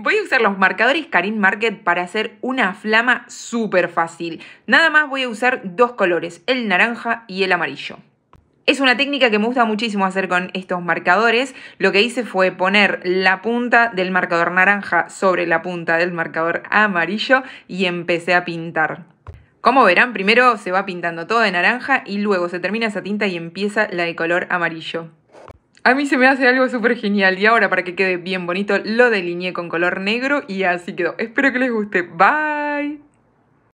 voy a usar los marcadores Karin Market para hacer una flama súper fácil. Nada más voy a usar dos colores, el naranja y el amarillo. Es una técnica que me gusta muchísimo hacer con estos marcadores. Lo que hice fue poner la punta del marcador naranja sobre la punta del marcador amarillo y empecé a pintar. Como verán, primero se va pintando todo de naranja y luego se termina esa tinta y empieza la de color amarillo. A mí se me hace algo súper genial y ahora para que quede bien bonito lo delineé con color negro y así quedó. Espero que les guste. Bye.